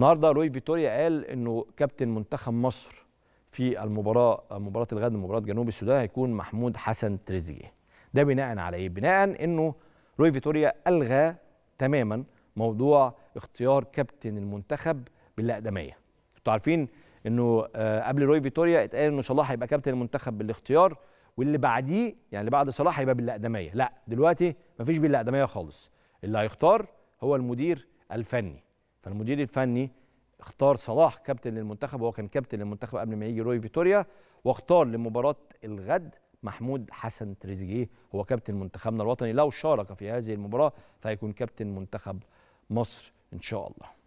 النهارده روي فيتوريا قال انه كابتن منتخب مصر في المباراه مباراه الغد مباراه جنوب السودان هيكون محمود حسن تريزيجيه ده بناء على ايه بناء انه روي فيتوريا الغى تماما موضوع اختيار كابتن المنتخب بالاقدميه انتوا عارفين انه آه، قبل روي فيتوريا اتقال انه صلاح هيبقى كابتن المنتخب بالاختيار واللي بعديه يعني اللي بعد صلاح هيبقى بالاقدميه لا دلوقتي مفيش بالاقدميه خالص اللي هيختار هو المدير الفني فالمدير الفني اختار صلاح كابتن للمنتخب وهو كان كابتن للمنتخب قبل ما يجي روي فيتوريا واختار لمباراه الغد محمود حسن تريزيجيه هو كابتن منتخبنا الوطني لو شارك في هذه المباراه فهيكون كابتن منتخب مصر ان شاء الله